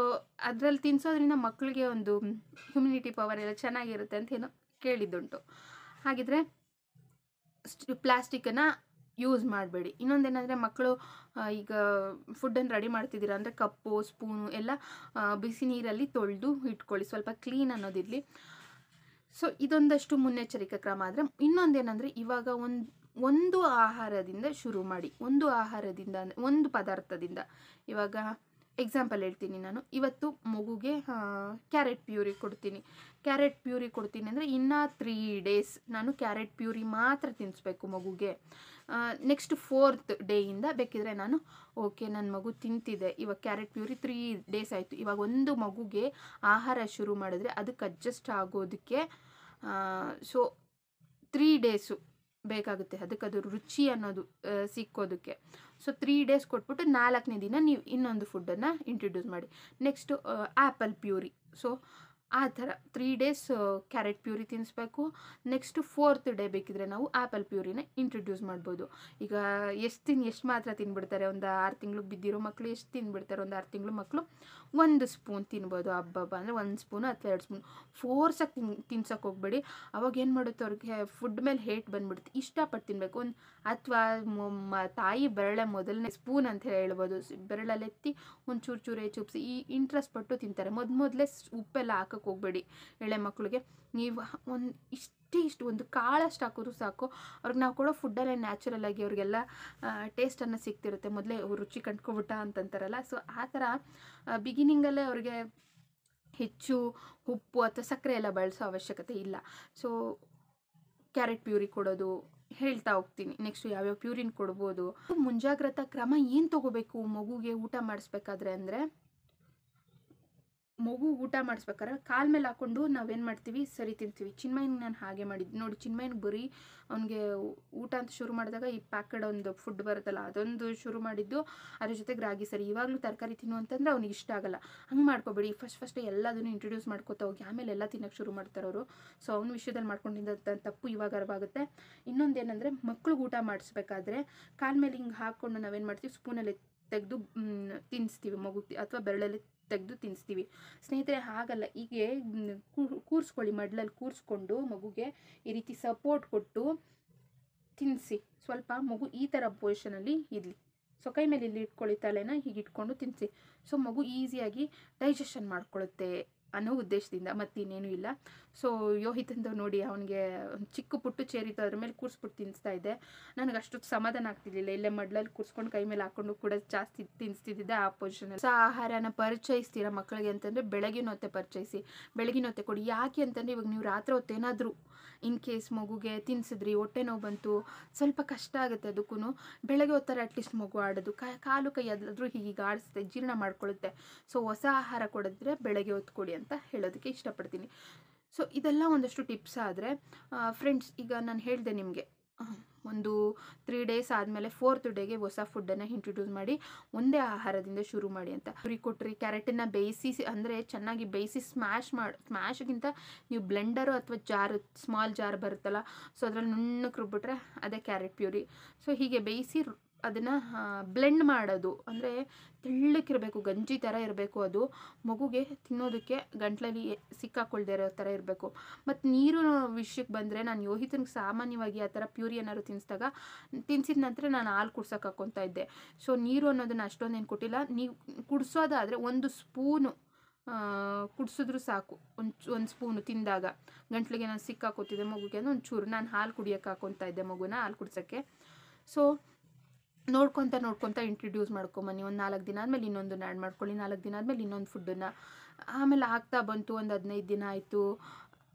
ಅದರಲ್ಲಿ ತಿನ್ನಿಸೋದ್ರಿಂದ ಮಕ್ಕಳಿಗೆ ಒಂದು ಹ್ಯುಮಿನಿಟಿ ಪವರ್ ಎಲ್ಲ ಚೆನ್ನಾಗಿರುತ್ತೆ ಅಂತ ಏನೋ ಕೇಳಿದ್ದುಂಟು ಹಾಗಿದ್ರೆ ಪ್ಲಾಸ್ಟಿಕ್ ಪ್ಲಾಸ್ಟಿಕ್ಕನ್ನು ಯೂಸ್ ಮಾಡಬೇಡಿ ಇನ್ನೊಂದೇನೆಂದರೆ ಮಕ್ಕಳು ಈಗ ಫುಡ್ಡನ್ನು ರೆಡಿ ಮಾಡ್ತಿದ್ದೀರ ಅಂದರೆ ಕಪ್ಪು ಸ್ಪೂನು ಎಲ್ಲ ಬಿಸಿ ನೀರಲ್ಲಿ ತೊಳೆದು ಇಟ್ಕೊಳ್ಳಿ ಸ್ವಲ್ಪ ಕ್ಲೀನ್ ಅನ್ನೋದಿರಲಿ ಸೊ ಇದೊಂದಷ್ಟು ಮುನ್ನೆಚ್ಚರಿಕೆ ಕ್ರಮ ಆದರೆ ಇನ್ನೊಂದೇನೆಂದರೆ ಇವಾಗ ಒಂದು ಒಂದು ಆಹಾರದಿಂದ ಶುರು ಮಾಡಿ ಒಂದು ಆಹಾರದಿಂದ ಒಂದು ಪದಾರ್ಥದಿಂದ ಇವಾಗ ಎಕ್ಸಾಂಪಲ್ ಹೇಳ್ತೀನಿ ನಾನು ಇವತ್ತು ಮಗುಗೆ ಕ್ಯಾರೆಟ್ ಪ್ಯೂರಿ ಕೊಡ್ತೀನಿ ಕ್ಯಾರೆಟ್ ಪ್ಯೂರಿ ಕೊಡ್ತೀನಿ ಅಂದರೆ ಇನ್ನು ತ್ರೀ ಡೇಸ್ ನಾನು ಕ್ಯಾರೆಟ್ ಪ್ಯೂರಿ ಮಾತ್ರ ತಿನ್ನಿಸ್ಬೇಕು ಮಗುಗೆ ನೆಕ್ಸ್ಟ್ ಫೋರ್ತ್ ಡೇಯಿಂದ ಬೇಕಿದ್ರೆ ನಾನು ಓಕೆ ನನ್ನ ಮಗು ತಿಂತಿದೆ ಇವಾಗ ಕ್ಯಾರೆಟ್ ಪ್ಯೂರಿ ತ್ರೀ ಡೇಸ್ ಆಯಿತು ಇವಾಗ ಒಂದು ಮಗುಗೆ ಆಹಾರ ಶುರು ಮಾಡಿದ್ರೆ ಅದಕ್ಕೆ ಅಡ್ಜಸ್ಟ್ ಆಗೋದಕ್ಕೆ ಸೊ ತ್ರೀ ಡೇಸು ಬೇಕಾಗುತ್ತೆ ಅದಕ್ಕೆ ಅದು ರುಚಿ ಅನ್ನೋದು ಸಿಕ್ಕೋದಕ್ಕೆ ಸೊ ತ್ರೀ ಡೇಸ್ ಕೊಟ್ಬಿಟ್ಟು ನಾಲ್ಕನೇ ದಿನ ನೀವು ಇನ್ನೊಂದು ಫುಡ್ಡನ್ನು ಇಂಟ್ರೊಡ್ಯೂಸ್ ಮಾಡಿ ನೆಕ್ಸ್ಟು ಆ್ಯಪಲ್ ಪ್ಯೂರಿ ಸೊ ಆ ಥರ ತ್ರೀ ಡೇಸ್ ಕ್ಯಾರೆಟ್ ಪ್ಯೂರಿ ತಿನ್ನಿಸ್ಬೇಕು ನೆಕ್ಸ್ಟ್ ಫೋರ್ತ್ ಡೇ ಬೇಕಿದ್ರೆ ನಾವು ಆ್ಯಪಲ್ ಪ್ಯೂರಿನ ಇಂಟ್ರೊಡ್ಯೂಸ್ ಮಾಡ್ಬೋದು ಈಗ ಎಷ್ಟು ತಿನ್ ಎಷ್ಟು ಮಾತ್ರ ತಿನ್ಬಿಡ್ತಾರೆ ಒಂದು ಆರು ತಿಂಗಳು ಬಿದ್ದಿರೋ ಮಕ್ಕಳು ಎಷ್ಟು ತಿನ್ಬಿಡ್ತಾರೆ ಒಂದು ಆರು ತಿಂಗಳು ಮಕ್ಕಳು ಒಂದು ಸ್ಪೂನ್ ತಿನ್ಬೋದು ಹಬ್ಬಬ್ಬ ಅಂದರೆ ಒಂದು ಸ್ಪೂನು ಅಥವಾ ಎರಡು ಸ್ಪೂನ್ ಫೋರ್ಸಕ್ಕೆ ತಿನ್ ತಿನ್ಸೋಕೆ ಹೋಗ್ಬೇಡಿ ಅವಾಗ ಏನು ಮಾಡುತ್ತೆ ಅವ್ರಿಗೆ ಫುಡ್ ಮೇಲೆ ಹೇಟ್ ಬಂದ್ಬಿಡುತ್ತೆ ಇಷ್ಟಪಟ್ಟು ತಿನ್ಬೇಕು ಒಂದು ಅಥವಾ ತಾಯಿ ಬೆರಳೆ ಮೊದಲನೇ ಸ್ಪೂನ್ ಅಂತ ಹೇಳ್ಬೋದು ಎತ್ತಿ ಒಂದು ಚೂರು ಚೂರು ಚುಪ್ಸಿ ಈ ಇಂಟ್ರೆಸ್ಟ್ ಪಟ್ಟು ತಿಂತಾರೆ ಮೊದ್ಮೊದಲೇ ಮೊದಲೇ ಉಪ್ಪೆಲ್ಲ ಹಾಕೋಕೆ ಹೋಗ್ಬೇಡಿ ಎಳೆ ಮಕ್ಕಳಿಗೆ ನೀವು ಒಂದು ಇಷ್ಟು ಎಷ್ಟೇ ಇಷ್ಟು ಒಂದು ಕಾಳಷ್ಟು ಹಾಕಿದ್ರು ಸಾಕು ಅವ್ರಿಗೆ ನಾವು ಕೊಡೋ ಫುಡ್ಡಲ್ಲೇ ನ್ಯಾಚುರಲ್ ಆಗಿ ಅವ್ರಿಗೆಲ್ಲ ಟೇಸ್ಟನ್ನು ಸಿಗ್ತಿರುತ್ತೆ ಮೊದಲೇ ರುಚಿ ಕಂಡ್ಕೊಬಿಟ್ಟ ಅಂತಂತಾರಲ್ಲ ಸೊ ಆ ಥರ ಬಿಗಿನಿಂಗಲ್ಲೇ ಅವ್ರಿಗೆ ಹೆಚ್ಚು ಉಪ್ಪು ಅಥವಾ ಸಕ್ಕರೆ ಎಲ್ಲ ಬಳಸೋ ಅವಶ್ಯಕತೆ ಇಲ್ಲ ಸೊ ಕ್ಯಾರೆಟ್ ಪ್ಯೂರಿ ಕೊಡೋದು ಹೇಳ್ತಾ ಹೋಗ್ತೀನಿ ನೆಕ್ಸ್ಟ್ ಯಾವ್ಯಾವ ಪ್ಯೂರಿನ್ ಕೊಡ್ಬೋದು ಮುಂಜಾಗ್ರತಾ ಕ್ರಮ ಏನು ತಗೋಬೇಕು ಮಗುಗೆ ಊಟ ಮಾಡಿಸ್ಬೇಕಾದ್ರೆ ಅಂದರೆ ಮಗು ಊಟ ಮಾಡಿಸ್ಬೇಕಾರೆ ಕಾಲ ಮೇಲೆ ಹಾಕ್ಕೊಂಡು ನಾವೇನು ಮಾಡ್ತೀವಿ ಸರಿ ತಿಂತೀವಿ ಚಿನ್ಮಯನ್ ನಾನು ಹಾಗೆ ಮಾಡಿದ್ದು ನೋಡಿ ಚಿನ್ಮಯನ್ ಬರೀ ಅವ್ನಿಗೆ ಊಟ ಅಂತ ಶುರು ಮಾಡಿದಾಗ ಈ ಪ್ಯಾಕೆಡ್ ಒಂದು ಫುಡ್ ಬರುತ್ತಲ್ಲ ಅದೊಂದು ಶುರು ಮಾಡಿದ್ದು ಅದ್ರ ಜೊತೆಗೆ ರಾಗಿ ಸರಿ ಇವಾಗಲೂ ತರಕಾರಿ ತಿನ್ನು ಅಂತಂದರೆ ಅವ್ನಿಗೆ ಇಷ್ಟ ಆಗಲ್ಲ ಹಂಗೆ ಮಾಡ್ಕೊಬೇಡಿ ಫಸ್ಟ್ ಫಸ್ಟ್ ಎಲ್ಲದನ್ನು ಇಂಟ್ರೊಡ್ಯೂಸ್ ಮಾಡ್ಕೋತಾ ಹೋಗಿ ಆಮೇಲೆ ಎಲ್ಲ ತಿನ್ನೋಕ್ಕೆ ಶುರು ಮಾಡ್ತಾರೆ ಅವರು ಸೊ ಅವನ ವಿಷಯದಲ್ಲಿ ಮಾಡ್ಕೊಂಡಿದ್ದಂಥ ತಪ್ಪು ಇವಾಗ ಅರ್ವಾಗುತ್ತೆ ಇನ್ನೊಂದೇನೆಂದರೆ ಮಕ್ಕಳು ಊಟ ಮಾಡಿಸ್ಬೇಕಾದ್ರೆ ಕಾಲ್ ಮೇಲೆ ಹಿಂಗೆ ಹಾಕ್ಕೊಂಡು ನಾವೇನು ಮಾಡ್ತೀವಿ ಸ್ಪೂನಲ್ಲಿ ತೆಗೆದು ತಿನ್ನಿಸ್ತೀವಿ ಮಗು ಅಥವಾ ಬೆರಳಲ್ಲಿ ತೆಗೆದು ತಿನ್ನಿಸ್ತೀವಿ ಸ್ನೇಹಿತರೆ ಹಾಗಲ್ಲ ಹೀಗೆ ಕೂರಿಸ್ಕೊಳ್ಳಿ ಮಡ್ಲಲ್ಲಿ ಕೂರಿಸ್ಕೊಂಡು ಮಗುಗೆ ಈ ರೀತಿ ಸಪೋರ್ಟ್ ಕೊಟ್ಟು ತಿನ್ನಿಸಿ ಸ್ವಲ್ಪ ಮಗು ಈ ಥರ ಪೊಸಿಷನಲ್ಲಿ ಇರಲಿ ಸೊ ಕೈ ಮೇಲೆ ಇಲ್ಲಿ ಇಟ್ಕೊಳ್ಳಿ ತಲೆನ ಹೀಗೆ ಇಟ್ಕೊಂಡು ತಿನ್ನಿಸಿ ಸೊ ಮಗು ಈಸಿಯಾಗಿ ಡೈಜೆಷನ್ ಮಾಡ್ಕೊಳ್ಳುತ್ತೆ ಅನ್ನೋ ಉದ್ದೇಶದಿಂದ ಮತ್ತಿನ್ನೇನೂ ಇಲ್ಲ ಸೊ ಯೋಹಿತಂದು ನೋಡಿ ಅವನಿಗೆ ಒಂದು ಚಿಕ್ಕ ಪುಟ್ಟು ಚೇರಿತು ಅದ್ರ ಮೇಲೆ ಕೂರಿಸ್ಬಿಟ್ಟು ತಿನ್ನಿಸ್ತಾ ಇದೆ ನನಗೆ ಅಷ್ಟಕ್ಕೆ ಸಮಾಧಾನ ಆಗ್ತಿರ್ಲಿಲ್ಲ ಇಲ್ಲೇ ಮಡ್ಲಲ್ಲಿ ಕೂರಿಸ್ಕೊಂಡು ಕೈ ಮೇಲೆ ಹಾಕೊಂಡು ಕೂಡ ಜಾಸ್ತಿ ತಿನ್ನಿಸ್ತಿದ್ದೆ ಆ ಪೊಸಿಷನ್ ಸೊ ಆಹಾರನ ಪರಿಚಯಿಸ್ತೀರಾ ಮಕ್ಕಳಿಗೆ ಅಂತಂದರೆ ಬೆಳಗಿನ ಹೊತ್ತೆ ಪರಿಚಯಿಸಿ ಬೆಳಗಿನ ಹೊತ್ತೆ ಕೊಡಿ ಯಾಕೆ ಅಂತಂದರೆ ಇವಾಗ ನೀವು ರಾತ್ರಿ ಹೊತ್ತೇನಾದರೂ ಇನ್ ಕೇಸ್ ಮಗುಗೆ ತಿನ್ನಿಸಿದ್ರಿ ಹೊಟ್ಟೆ ನೋವು ಬಂತು ಸ್ವಲ್ಪ ಕಷ್ಟ ಆಗುತ್ತೆ ಅದಕ್ಕೂ ಬೆಳಗ್ಗೆ ಹೊತ್ತಾರೆ ಅಟ್ಲೀಸ್ಟ್ ಮಗು ಆಡೋದು ಕಾಲು ಕೈ ಆದ್ರೂ ಹೀಗೆ ಆಡಿಸುತ್ತೆ ಜೀರ್ಣ ಮಾಡ್ಕೊಳ್ಳುತ್ತೆ ಸೊ ಹೊಸ ಆಹಾರ ಕೊಡಿದ್ರೆ ಬೆಳಗ್ಗೆ ಹೊತ್ತು ಕೊಡಿ ಅಂತ ಅಂತ ಹೇಳೋದಕ್ಕೆ ಇಷ್ಟಪಡ್ತೀನಿ ಸೊ ಇದೆಲ್ಲ ಒಂದಷ್ಟು ಟಿಪ್ಸ್ ಆದರೆ ಫ್ರೆಂಡ್ಸ್ ಈಗ ನಾನು ಹೇಳಿದೆ ನಿಮಗೆ ಒಂದು ತ್ರೀ ಡೇಸ್ ಆದಮೇಲೆ ಫೋರ್ತ್ ಡೇಗೆ ಹೊಸ ಫುಡ್ಡನ್ನು ಇಂಟ್ರೊಡ್ಯೂಸ್ ಮಾಡಿ ಒಂದೇ ಆಹಾರದಿಂದ ಶುರು ಮಾಡಿ ಅಂತ ಪುರಿ ಕೊಟ್ರಿ ಕ್ಯಾರೆಟನ್ನು ಬೇಯಿಸಿ ಅಂದರೆ ಚೆನ್ನಾಗಿ ಬೇಯಿಸಿ ಸ್ಮ್ಯಾಶ್ ಮಾಡಿ ಸ್ಮ್ಯಾಶ್ಗಿಂತ ನೀವು ಬ್ಲೆಂಡರು ಅಥವಾ ಜಾರ್ ಸ್ಮಾಲ್ ಜಾರ್ ಬರುತ್ತಲ್ಲ ಸೊ ಅದರಲ್ಲಿ ನುಣ್ಣಕ್ಕೆ ರುಬ್ಬಿಟ್ರೆ ಅದೇ ಕ್ಯಾರೆಟ್ ಪ್ಯೂರಿ ಸೊ ಹೀಗೆ ಬೇಯಿಸಿ ಅದನ್ನು ಬ್ಲೆಂಡ್ ಮಾಡೋದು ಅಂದರೆ ತೆಳ್ಳಕ್ಕಿರಬೇಕು ಗಂಜಿ ಥರ ಇರಬೇಕು ಅದು ಮಗುಗೆ ತಿನ್ನೋದಕ್ಕೆ ಗಂಟ್ಲಲ್ಲಿ ಸಿಕ್ಕಾಕೊಳ್ದೇ ಇರೋ ಥರ ಇರಬೇಕು ಮತ್ತು ನೀರು ವಿಷಯಕ್ಕೆ ಬಂದರೆ ನಾನು ಯೋಹಿತನಿಗೆ ಸಾಮಾನ್ಯವಾಗಿ ಆ ಥರ ಪ್ಯೂರಿ ಏನಾದ್ರು ತಿನ್ನಿಸಿದಾಗ ತಿನ್ನಿಸಿದ ನಂತರ ನಾನು ಹಾಲು ಕುಡ್ಸೋಕೆ ಹಾಕ್ಕೊತಾ ಇದ್ದೆ ಸೊ ನೀರು ಅನ್ನೋದನ್ನು ಅಷ್ಟೊಂದೇನು ಕೊಟ್ಟಿಲ್ಲ ನೀವು ಕುಡಿಸೋದಾದರೆ ಒಂದು ಸ್ಪೂನು ಕುಡಿಸಿದ್ರು ಸಾಕು ಒಂದು ಒಂದು ಸ್ಪೂನು ತಿಂದಾಗ ಗಂಟ್ಲಿಗೆ ನಾನು ಸಿಕ್ಕಾಕೋತಿದ್ದೆ ಮಗುಗೆ ಅಂದರೆ ಒಂಚೂರು ನಾನು ಹಾಲು ಕುಡಿಯೋಕೆ ಹಾಕೊತಾ ಇದ್ದೆ ಮಗುನ ಹಾಲು ಕುಡಿಸೋಕ್ಕೆ ಸೊ ನೋಡ್ಕೊತ ನೋಡ್ಕೊತ ಇಂಟ್ರಡ್ಯೂಸ್ ಮಾಡ್ಕೊಂಬನ್ನಿ ಒಂದು ನಾಲ್ಕು ದಿನ ಆದಮೇಲೆ ಇನ್ನೊಂದನ್ನು ಆ್ಯಡ್ ಮಾಡ್ಕೊಳ್ಳಿ ನಾಲ್ಕು ದಿನ ಆದಮೇಲೆ ಇನ್ನೊಂದು ಫುಡ್ಡನ್ನು ಆಮೇಲೆ ಆಗ್ತಾ ಬಂತು ಒಂದು ಹದಿನೈದು ದಿನ ಆಯಿತು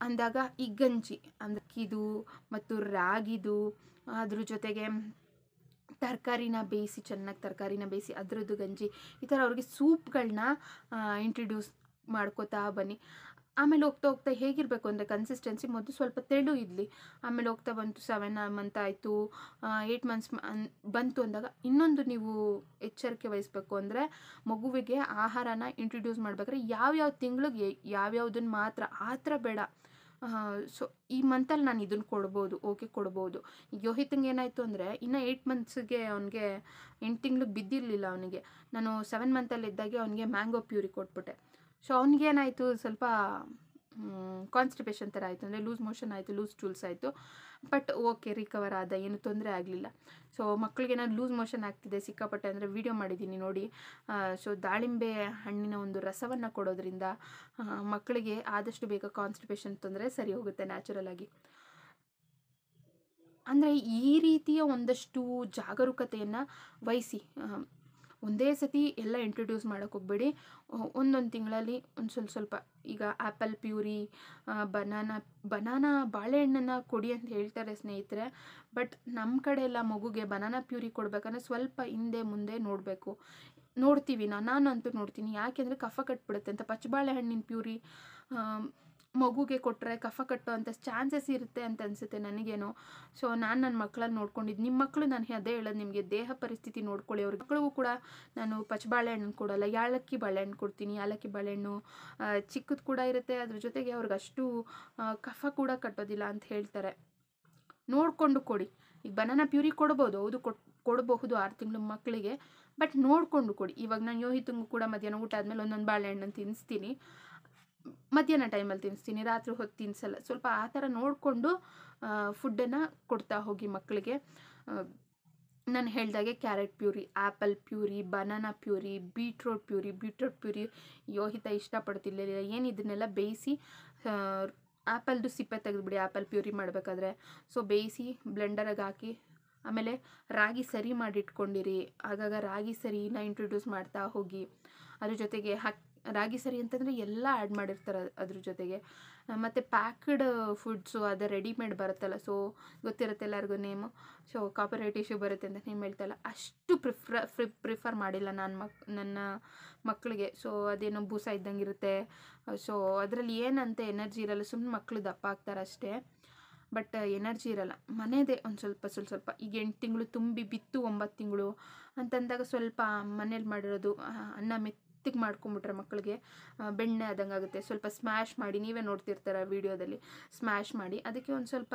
ಅಂದಾಗ ಈ ಗಂಜಿ ಅಂದರೆ ಅಕ್ಕಿದು ಮತ್ತು ರಾಗಿದು ಅದ್ರ ಜೊತೆಗೆ ತರಕಾರಿನ ಬೇಯಿಸಿ ಚೆನ್ನಾಗಿ ತರಕಾರಿನ ಬೇಯಿಸಿ ಅದರದ್ದು ಗಂಜಿ ಈ ಥರ ಅವ್ರಿಗೆ ಸೂಪ್ಗಳನ್ನ ಇಂಟ್ರಡ್ಯೂಸ್ ಮಾಡ್ಕೋತಾ ಬನ್ನಿ ಆಮೇಲೆ ಹೋಗ್ತಾ ಹೋಗ್ತಾ ಹೇಗಿರಬೇಕು ಅಂದರೆ ಕನ್ಸಿಸ್ಟೆನ್ಸಿ ಮೊದಲು ಸ್ವಲ್ಪ ತೆಳು ಇರಲಿ ಆಮೇಲೆ ಹೋಗ್ತಾ ಬಂತು ಸೆವೆನ್ ಮಂತ್ ಆಯಿತು ಏಯ್ಟ್ ಮಂತ್ಸ್ ಬಂತು ಅಂದಾಗ ಇನ್ನೊಂದು ನೀವು ಎಚ್ಚರಿಕೆ ವಹಿಸ್ಬೇಕು ಅಂದರೆ ಮಗುವಿಗೆ ಆಹಾರನ ಇಂಟ್ರೊಡ್ಯೂಸ್ ಮಾಡಬೇಕಾದ್ರೆ ಯಾವ್ಯಾವ ತಿಂಗಳಿಗೆ ಯಾವ್ಯಾವ್ದನ್ನ ಮಾತ್ರ ಆ ಥರ ಬೇಡ ಸೊ ಈ ಮಂತಲ್ಲಿ ನಾನು ಇದನ್ನು ಕೊಡ್ಬೋದು ಓಕೆ ಕೊಡ್ಬೋದು ಯೋಹಿತಂಗೆ ಏನಾಯಿತು ಅಂದರೆ ಇನ್ನು ಏಯ್ಟ್ ಮಂತ್ಸ್ಗೆ ಅವನಿಗೆ ಎಂಟು ತಿಂಗ್ಳಿಗೆ ಬಿದ್ದಿರಲಿಲ್ಲ ಅವನಿಗೆ ನಾನು ಸೆವೆನ್ ಮಂತಲ್ಲಿ ಇದ್ದಾಗೆ ಅವನಿಗೆ ಮ್ಯಾಂಗೋ ಪ್ಯೂರಿ ಕೊಟ್ಬಿಟ್ಟೆ ಸೊ ಏನಾಯಿತು ಸ್ವಲ್ಪ ಕಾನ್ಸ್ಟಿಪೇಷನ್ ಥರ ಆಯಿತು ಅಂದರೆ ಲೂಸ್ ಮೋಷನ್ ಆಯಿತು ಲೂಸ್ ಟೂಲ್ಸ್ ಆಯಿತು ಬಟ್ ಓಕೆ ರಿಕವರ್ ಆದ ಏನು ತೊಂದರೆ ಆಗಲಿಲ್ಲ ಸೊ ಮಕ್ಕಳಿಗೆ ನಾನು ಲೂಸ್ ಮೋಷನ್ ಆಗ್ತಿದೆ ಸಿಕ್ಕಾಪಟ್ಟೆ ಅಂದರೆ ವೀಡಿಯೋ ಮಾಡಿದ್ದೀನಿ ನೋಡಿ ಸೊ ದಾಳಿಂಬೆ ಹಣ್ಣಿನ ಒಂದು ರಸವನ್ನು ಕೊಡೋದ್ರಿಂದ ಮಕ್ಕಳಿಗೆ ಆದಷ್ಟು ಬೇಗ ಕಾನ್ಸ್ಟಿಪೇಷನ್ ತೊಂದರೆ ಸರಿ ಹೋಗುತ್ತೆ ನ್ಯಾಚುರಲ್ ಆಗಿ ಅಂದರೆ ಈ ರೀತಿಯ ಒಂದಷ್ಟು ಜಾಗರೂಕತೆಯನ್ನು ವಹಿಸಿ ಒಂದೇ ಸತಿ ಎಲ್ಲ ಇಂಟ್ರೊಡ್ಯೂಸ್ ಮಾಡೋಕ್ಕೆ ಹೋಗ್ಬೇಡಿ ಒಂದೊಂದು ತಿಂಗಳಲ್ಲಿ ಒಂದು ಸ್ವಲ್ಪ ಸ್ವಲ್ಪ ಈಗ ಆ್ಯಪಲ್ ಪ್ಯೂರಿ ಬನಾನಾ ಬನಾನಾ ಬಾಳೆಹಣ್ಣನ್ನು ಕೊಡಿ ಅಂತ ಹೇಳ್ತಾರೆ ಸ್ನೇಹಿತರೆ ಬಟ್ ನಮ್ಮ ಕಡೆ ಎಲ್ಲ ಮಗುಗೆ ಬನಾನಾ ಪ್ಯೂರಿ ಕೊಡಬೇಕಂದ್ರೆ ಸ್ವಲ್ಪ ಹಿಂದೆ ಮುಂದೆ ನೋಡಬೇಕು ನೋಡ್ತೀವಿ ನಾನು ನಾನಂತೂ ನೋಡ್ತೀನಿ ಯಾಕೆಂದರೆ ಕಫ ಕಟ್ಬಿಡುತ್ತೆ ಅಂತ ಪಚ್ಚಬಾಳೆಹಣ್ಣಿನ ಪ್ಯೂರಿ ಮಗುಗೆ ಕೊಟ್ಟರೆ ಕಫ ಅಂತ ಚಾನ್ಸಸ್ ಇರುತ್ತೆ ಅಂತ ಅನಿಸುತ್ತೆ ನನಗೇನು ಸೊ ನಾನು ನನ್ನ ಮಕ್ಕಳನ್ನ ನೋಡ್ಕೊಂಡಿದ್ದು ನಿಮ್ಮ ಮಕ್ಕಳು ನಾನು ಅದೇ ಹೇಳೋದು ನಿಮಗೆ ದೇಹ ಪರಿಸ್ಥಿತಿ ನೋಡ್ಕೊಳ್ಳಿ ಅವ್ರ ಮಕ್ಕಳಿಗೂ ಕೂಡ ನಾನು ಪಚ್ಚಬಾಳೆಹಣ್ಣು ಕೊಡೋಲ್ಲ ಯಾಲಕ್ಕಿ ಬಾಳೆಹಣ್ಣು ಕೊಡ್ತೀನಿ ಯಾಳಕ್ಕಿ ಬಾಳೆಹಣ್ಣು ಚಿಕ್ಕದು ಕೂಡ ಇರುತ್ತೆ ಅದ್ರ ಜೊತೆಗೆ ಅವ್ರಿಗೆ ಅಷ್ಟು ಕಫ ಕೂಡ ಕಟ್ಟೋದಿಲ್ಲ ಅಂತ ಹೇಳ್ತಾರೆ ನೋಡಿಕೊಂಡು ಕೊಡಿ ಈಗ ಬನಾನಾ ಪ್ಯೂರಿ ಕೊಡ್ಬೋದು ಹೌದು ಕೊಡಬಹುದು ಆರು ತಿಂಗಳು ಮಕ್ಕಳಿಗೆ ಬಟ್ ನೋಡಿಕೊಂಡು ಕೊಡಿ ಇವಾಗ ನಾನು ಯೋಹಿತಂಗೂ ಕೂಡ ಮಧ್ಯಾಹ್ನ ಊಟ ಆದಮೇಲೆ ಒಂದೊಂದು ಬಾಳೆಹಣ್ಣು ತಿನ್ನಿಸ್ತೀನಿ ಮಧ್ಯಾಹ್ನ ಟೈಮಲ್ಲಿ ತಿನ್ನಿಸ್ತೀನಿ ರಾತ್ರಿ ಹೊತ್ತು ತಿನ್ನಿಸಲ್ಲ ಸ್ವಲ್ಪ ಆ ಥರ ನೋಡಿಕೊಂಡು ಫುಡ್ಡನ್ನು ಕೊಡ್ತಾ ಹೋಗಿ ಮಕ್ಕಳಿಗೆ ನಾನು ಹೇಳ್ದಾಗೆ carrot puree apple puree banana puree beetroot puree beetroot puree ಯೋಹಿತ ಇಷ್ಟಪಡ್ತಿರ್ಲಿಲ್ಲ ಏನು ಇದನ್ನೆಲ್ಲ ಬೇಯಿಸಿ ಆ್ಯಪಲ್ದು ಸಿಪ್ಪೆ ತೆಗೆದುಬಿಡಿ ಆ್ಯಪಲ್ ಪ್ಯೂರಿ ಮಾಡಬೇಕಾದ್ರೆ ಸೊ ಬೇಯಿಸಿ ಬ್ಲೆಂಡರಾಗಿ ಹಾಕಿ ಆಮೇಲೆ ರಾಗಿ ಸರಿ ಮಾಡಿಟ್ಕೊಂಡಿರಿ ಆಗಾಗ ರಾಗಿ ಸರಿನ ಇಂಟ್ರೊಡ್ಯೂಸ್ ಮಾಡ್ತಾ ಹೋಗಿ ಅದ್ರ ಜೊತೆಗೆ ಹಕ್ಕಿ ರಾಗಿ ಸರಿ ಅಂತಂದರೆ ಎಲ್ಲ ಆ್ಯಡ್ ಮಾಡಿರ್ತಾರೆ ಅದ್ರ ಜೊತೆಗೆ ಮತ್ತು ಪ್ಯಾಕ್ಡ್ ಫುಡ್ಸು ಅದು ರೆಡಿಮೇಡ್ ಬರುತ್ತಲ್ಲ ಸೊ ಗೊತ್ತಿರುತ್ತೆ ಎಲ್ಲರಿಗೂ ನೇಮು ಸೊ ಕಾಪರೇಟಿವ್ ಶೂ ಬರುತ್ತೆ ಅಂತ ನೇಮ್ ಹೇಳ್ತಲ್ಲ ಅಷ್ಟು ಪ್ರಿಫ್ರ ಫ್ರಿ ಪ್ರಿಫರ್ ಮಾಡಿಲ್ಲ ನಾನು ಮಕ್ ನನ್ನ ಮಕ್ಕಳಿಗೆ ಸೊ ಅದೇನೋ ಬೂಸ ಇದ್ದಂಗೆ ಇರುತ್ತೆ ಸೊ ಅದರಲ್ಲಿ ಏನಂತ ಎನರ್ಜಿ ಇರಲ್ಲ ಸುಮ್ಮನೆ ಮಕ್ಕಳು ದಪ್ಪ ಆಗ್ತಾರೆ ಅಷ್ಟೇ ಬಟ್ ಎನರ್ಜಿ ಇರಲ್ಲ ಮನೆಯದೇ ಒಂದು ಸ್ವಲ್ಪ ಸ್ವಲ್ಪ ಸ್ವಲ್ಪ ಈಗ ಎಂಟು ತಿಂಗಳು ತುಂಬಿ ಬಿತ್ತು ಒಂಬತ್ತು ತಿಂಗಳು ಅಂತಂದಾಗ ಸ್ವಲ್ಪ ಮನೇಲಿ ಮಾಡಿರೋದು ಅನ್ನ ಮೆತ್ತ ತಿಕ್ ಮಾಡ್ಕೊಂಬಿಟ್ರೆ ಮಕ್ಕಳಿಗೆ ಬೆಣ್ಣೆ ಆದಂಗೆ ಆಗುತ್ತೆ ಸ್ವಲ್ಪ ಸ್ಮ್ಯಾಶ್ ಮಾಡಿ ನೀವೇ ನೋಡ್ತಿರ್ತಾರೆ ವೀಡಿಯೋದಲ್ಲಿ ಸ್ಮ್ಯಾಶ್ ಮಾಡಿ ಅದಕ್ಕೆ ಒಂದು ಸ್ವಲ್ಪ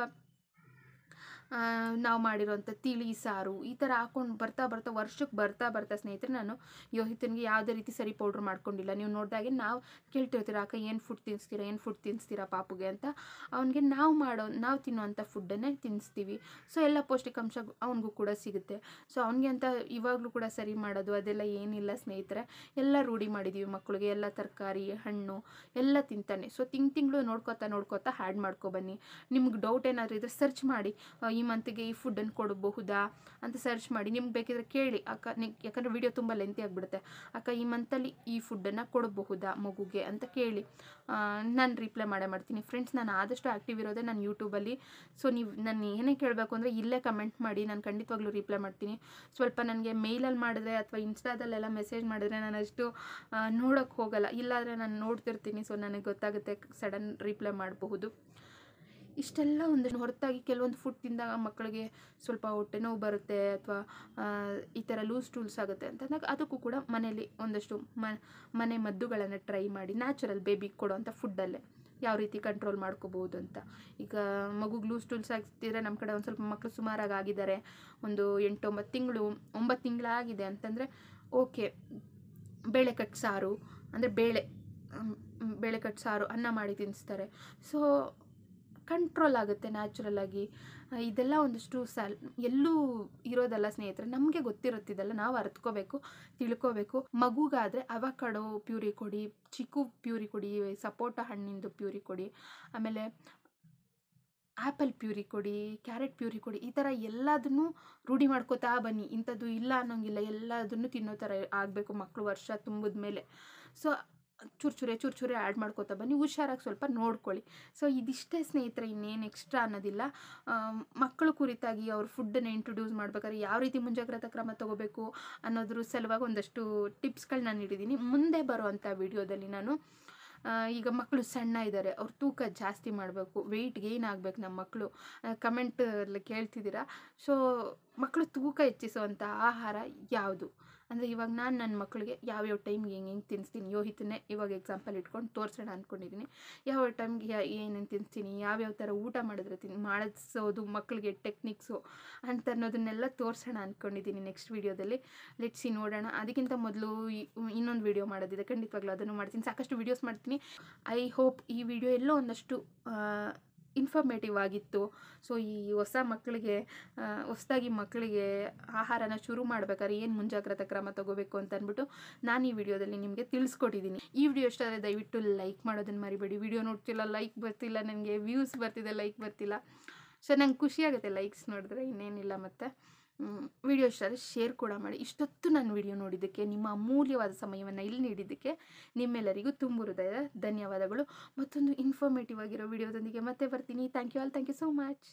ನಾವು ಮಾಡಿರೋವಂಥ ತಿಳಿ ಸಾರು ಈ ಥರ ಹಾಕೊಂಡು ಬರ್ತಾ ಬರ್ತಾ ವರ್ಷಕ್ಕೆ ಬರ್ತಾ ಬರ್ತಾ ಸ್ನೇಹಿತರೆ ನಾನು ಯೋಹಿತನಿಗೆ ಯಾವುದೇ ರೀತಿ ಸರಿ ಪೌಡ್ರ್ ಮಾಡ್ಕೊಂಡಿಲ್ಲ ನೀವು ನೋಡಿದಾಗೆ ನಾವು ಕೇಳ್ತಿರ್ತೀರ ಅಕ್ಕ ಏನು ಫುಡ್ ತಿನ್ನಿಸ್ತೀರಾ ಏನು ಫುಡ್ ತಿನ್ನಿಸ್ತೀರಾ ಪಾಪುಗೆ ಅಂತ ಅವನಿಗೆ ನಾವು ಮಾಡೋ ನಾವು ತಿನ್ನುವಂಥ ಫುಡ್ಡನ್ನೇ ತಿನ್ನಿಸ್ತೀವಿ ಸೊ ಎಲ್ಲ ಪೌಷ್ಟಿಕಾಂಶ ಅವನಿಗೂ ಕೂಡ ಸಿಗುತ್ತೆ ಸೊ ಅವನಿಗೆ ಅಂತ ಇವಾಗಲೂ ಕೂಡ ಸರಿ ಮಾಡೋದು ಅದೆಲ್ಲ ಏನಿಲ್ಲ ಸ್ನೇಹಿತರೆ ಎಲ್ಲ ರೂಢಿ ಮಾಡಿದ್ದೀವಿ ಮಕ್ಕಳಿಗೆ ಎಲ್ಲ ತರಕಾರಿ ಹಣ್ಣು ಎಲ್ಲ ತಿಂತಾನೆ ಸೊ ತಿಂಗ್ ತಿಂಗಳು ನೋಡ್ಕೋತಾ ನೋಡ್ಕೊತಾ ಹ್ಯಾಡ್ ಮಾಡ್ಕೊಬನ್ನಿ ನಿಮ್ಗೆ ಡೌಟ್ ಏನಾದರೂ ಇದ್ರೆ ಸರ್ಚ್ ಮಾಡಿ ಈ ಮಂತ್ಗೆ ಈ ಫುಡ್ಡನ್ನು ಕೊಡಬಹುದಾ ಅಂತ ಸರ್ಚ್ ಮಾಡಿ ನಿಮ್ಗೆ ಬೇಕಿದ್ರೆ ಕೇಳಿ ಅಕ್ಕ ನಿ ಯಾಕಂದರೆ ವಿಡಿಯೋ ತುಂಬ ಲೆಂತಿ ಆಗಿಬಿಡುತ್ತೆ ಅಕ್ಕ ಈ ಮಂತಲ್ಲಿ ಈ ಫುಡ್ಡನ್ನು ಕೊಡಬಹುದಾ ಮಗುಗೆ ಅಂತ ಕೇಳಿ ನಾನು ರಿಪ್ಲೈ ಮಾಡೇ ಮಾಡ್ತೀನಿ ಫ್ರೆಂಡ್ಸ್ ನಾನು ಆದಷ್ಟು ಆ್ಯಕ್ಟಿವ್ ಇರೋದೇ ನಾನು ಯೂಟ್ಯೂಬಲ್ಲಿ ಸೊ ನೀವು ನಾನು ಏನೇ ಕೇಳಬೇಕು ಅಂದರೆ ಇಲ್ಲೇ ಕಮೆಂಟ್ ಮಾಡಿ ನಾನು ಖಂಡಿತವಾಗ್ಲೂ ರಿಪ್ಲೈ ಮಾಡ್ತೀನಿ ಸ್ವಲ್ಪ ನನಗೆ ಮೇಲಲ್ಲಿ ಮಾಡಿದ್ರೆ ಅಥವಾ ಇನ್ಸ್ಟಾದಲ್ಲೆಲ್ಲ ಮೆಸೇಜ್ ಮಾಡಿದ್ರೆ ನಾನು ಅಷ್ಟು ನೋಡೋಕ್ಕೆ ಹೋಗಲ್ಲ ಇಲ್ಲಾದರೆ ನಾನು ನೋಡ್ತಿರ್ತೀನಿ ಸೊ ನನಗೆ ಗೊತ್ತಾಗುತ್ತೆ ಸಡನ್ ರಿಪ್ಲೈ ಮಾಡಬಹುದು ಇಷ್ಟೆಲ್ಲ ಒಂದು ಹೊರತಾಗಿ ಕೆಲವೊಂದು ಫುಡ್ ತಿಂದಾಗ ಮಕ್ಕಳಿಗೆ ಸ್ವಲ್ಪ ಹೊಟ್ಟೆ ನೋವು ಬರುತ್ತೆ ಅಥವಾ ಈ ಥರ ಲೂಸ್ ಟೂಲ್ಸ್ ಆಗುತ್ತೆ ಅಂತಂದಾಗ ಅದಕ್ಕೂ ಕೂಡ ಮನೆಯಲ್ಲಿ ಒಂದಷ್ಟು ಮನೆ ಮದ್ದುಗಳನ್ನು ಟ್ರೈ ಮಾಡಿ ನ್ಯಾಚುರಲ್ ಬೇಬಿಗೆ ಕೊಡೋವಂಥ ಫುಡ್ಡಲ್ಲೇ ಯಾವ ರೀತಿ ಕಂಟ್ರೋಲ್ ಮಾಡ್ಕೋಬೋದು ಅಂತ ಈಗ ಮಗುಗೆ ಲೂಸ್ ಟೂಲ್ಸ್ ಆಗ್ತಿದ್ರೆ ನಮ್ಮ ಕಡೆ ಒಂದು ಸ್ವಲ್ಪ ಮಕ್ಕಳು ಸುಮಾರಾಗಿ ಆಗಿದ್ದಾರೆ ಒಂದು ಎಂಟು ಒಂಬತ್ತು ತಿಂಗಳು ಒಂಬತ್ತು ತಿಂಗಳಾಗಿದೆ ಅಂತಂದರೆ ಓಕೆ ಬೇಳೆ ಕಟ್ ಸಾರು ಅಂದರೆ ಬೇಳೆ ಬೇಳೆ ಕಟ್ ಸಾರು ಅನ್ನ ಮಾಡಿ ತಿನ್ನಿಸ್ತಾರೆ ಸೊ ಕಂಟ್ರೋಲ್ ಆಗುತ್ತೆ ನ್ಯಾಚುರಲ್ ಆಗಿ ಇದೆಲ್ಲ ಒಂದಿಷ್ಟು ಸಲ್ ಎಲ್ಲೂ ಇರೋದಲ್ಲ ಸ್ನೇಹಿತರೆ ನಮಗೆ ಗೊತ್ತಿರುತ್ತಿದ್ದಲ್ಲ ನಾವು ಅರ್ತ್ಕೋಬೇಕು ತಿಳ್ಕೋಬೇಕು ಮಗುಗಾದರೆ ಅವಕಡೋ ಪ್ಯೂರಿ ಕೊಡಿ ಚಿಕ್ಕು ಪ್ಯೂರಿ ಕೊಡಿ ಸಪೋಟ ಹಣ್ಣಿಂದು ಪ್ಯೂರಿ ಕೊಡಿ ಆಮೇಲೆ ಆ್ಯಪಲ್ ಪ್ಯೂರಿ ಕೊಡಿ ಕ್ಯಾರೆಟ್ ಪ್ಯೂರಿ ಕೊಡಿ ಈ ಥರ ಎಲ್ಲದನ್ನು ರೂಢಿ ಮಾಡ್ಕೋತಾ ಬನ್ನಿ ಇಂಥದ್ದು ಇಲ್ಲ ಅನ್ನೋಂಗಿಲ್ಲ ಎಲ್ಲದನ್ನು ತಿನ್ನೋ ಥರ ಆಗಬೇಕು ಮಕ್ಕಳು ವರ್ಷ ತುಂಬಿದ ಮೇಲೆ ಸೊ ಚುರುಚುರೆ ಚುರುಚುರೆ ಆ್ಯಡ್ ಮಾಡ್ಕೋತಾ ಬನ್ನಿ ಹುಷಾರಾಗಿ ಸ್ವಲ್ಪ ನೋಡ್ಕೊಳ್ಳಿ ಸೊ ಇದಿಷ್ಟೇ ಸ್ನೇಹಿತರೆ ಇನ್ನೇನು ಎಕ್ಸ್ಟ್ರಾ ಅನ್ನೋದಿಲ್ಲ ಮಕ್ಕಳು ಕುರಿತಾಗಿ ಅವ್ರ ಫುಡ್ಡನ್ನು ಇಂಟ್ರೊಡ್ಯೂಸ್ ಮಾಡಬೇಕಾದ್ರೆ ಯಾವ ರೀತಿ ಮುಂಜಾಗ್ರತಾ ಕ್ರಮ ತೊಗೋಬೇಕು ಅನ್ನೋದ್ರ ಸಲುವಾಗಿ ಒಂದಷ್ಟು ಟಿಪ್ಸ್ಗಳು ನಾನು ಹಿಡಿದೀನಿ ಮುಂದೆ ಬರುವಂಥ ವಿಡಿಯೋದಲ್ಲಿ ನಾನು ಈಗ ಮಕ್ಕಳು ಸಣ್ಣ ಇದ್ದಾರೆ ಅವ್ರ ತೂಕ ಜಾಸ್ತಿ ಮಾಡಬೇಕು ವೆಯ್ಟ್ ಗೇನ್ ಆಗಬೇಕು ನಮ್ಮ ಮಕ್ಕಳು ಕಮೆಂಟಲ್ಲಿ ಕೇಳ್ತಿದ್ದೀರಾ ಸೊ ಮಕ್ಕಳು ತೂಕ ಹೆಚ್ಚಿಸುವಂಥ ಆಹಾರ ಯಾವುದು ಅಂದರೆ ಇವಾಗ ನಾನು ನನ್ನ ಮಕ್ಕಳಿಗೆ ಯಾವ್ಯಾವ ಟೈಮ್ಗೆ ಹೆಂಗೆ ಹೆಂಗೆ ತಿನ್ನಿಸ್ತೀನಿ ಯೋಹಿತನೇ ಇವಾಗ ಎಕ್ಸಾಂಪಲ್ ಇಟ್ಕೊಂಡು ತೋರಿಸೋಣ ಅಂದ್ಕೊಂಡಿದ್ದೀನಿ ಯಾವ್ಯಾವ ಟೈಮ್ಗೆ ಏನೇನು ತಿನ್ನಿಸ್ತೀನಿ ಯಾವ್ಯಾವ ಥರ ಊಟ ಮಾಡಿದ್ರೆ ತಿನ್ ಮಾಡಿಸೋದು ಮಕ್ಕಳಿಗೆ ಟೆಕ್ನಿಕ್ಸು ಅಂತ ಅನ್ನೋದನ್ನೆಲ್ಲ ತೋರಿಸೋಣ ಅಂದ್ಕೊಂಡಿದ್ದೀನಿ ನೆಕ್ಸ್ಟ್ ವೀಡಿಯೋದಲ್ಲಿ ಲೆಟ್ಸಿ ನೋಡೋಣ ಅದಕ್ಕಿಂತ ಮೊದಲು ಇನ್ನೊಂದು ವೀಡಿಯೋ ಮಾಡೋದಿದೆ ಖಂಡಿತವಾಗ್ಲೂ ಅದನ್ನು ಮಾಡ್ತೀನಿ ಸಾಕಷ್ಟು ವೀಡಿಯೋಸ್ ಮಾಡ್ತೀನಿ ಐ ಹೋಪ್ ಈ ವಿಡಿಯೋ ಎಲ್ಲೋ ಒಂದಷ್ಟು ಇನ್ಫಾರ್ಮೇಟಿವ್ ಆಗಿತ್ತು ಸೊ ಈ ಹೊಸ ಮಕ್ಕಳಿಗೆ ಹೊಸದಾಗಿ ಮಕ್ಕಳಿಗೆ ಆಹಾರನ ಶುರು ಮಾಡ್ಬೇಕಾದ್ರೆ ಏನು ಮುಂಜಾಗ್ರತಾ ಕ್ರಮ ತಗೋಬೇಕು ಅಂತ ಅಂದ್ಬಿಟ್ಟು ನಾನು ಈ ವಿಡಿಯೋದಲ್ಲಿ ನಿಮಗೆ ತಿಳಿಸ್ಕೊಟ್ಟಿದ್ದೀನಿ ಈ ವಿಡಿಯೋ ಇಷ್ಟ ಆದರೆ ದಯವಿಟ್ಟು ಲೈಕ್ ಮಾಡೋದನ್ನು ಮರಿಬೇಡಿ ವಿಡಿಯೋ ನೋಡ್ತಿಲ್ಲ ಲೈಕ್ ಬರ್ತಿಲ್ಲ ನನಗೆ ವ್ಯೂಸ್ ಬರ್ತಿದೆ ಲೈಕ್ ಬರ್ತಿಲ್ಲ ಸೊ ನಂಗೆ ಖುಷಿಯಾಗುತ್ತೆ ಲೈಕ್ಸ್ ನೋಡಿದ್ರೆ ಇನ್ನೇನಿಲ್ಲ ಮತ್ತು ವಿಡಿಯೋ ಇಷ್ಟ ಆದರೆ ಶೇರ್ ಕೂಡ ಮಾಡಿ ಇಷ್ಟೊತ್ತು ನಾನು ವಿಡಿಯೋ ನೋಡಿದ್ದಕ್ಕೆ ನಿಮ್ಮ ಅಮೂಲ್ಯವಾದ ಸಮಯವನ್ನು ಇಲ್ಲಿ ನೀಡಿದ್ದಕ್ಕೆ ನಿಮ್ಮೆಲ್ಲರಿಗೂ ತುಂಬ ಹೃದಯದ ಧನ್ಯವಾದಗಳು ಮತ್ತೊಂದು ಇನ್ಫಾರ್ಮೇಟಿವ್ ಆಗಿರೋ ವಿಡಿಯೋದೊಂದಿಗೆ ಮತ್ತೆ ಬರ್ತೀನಿ thank you all thank you so much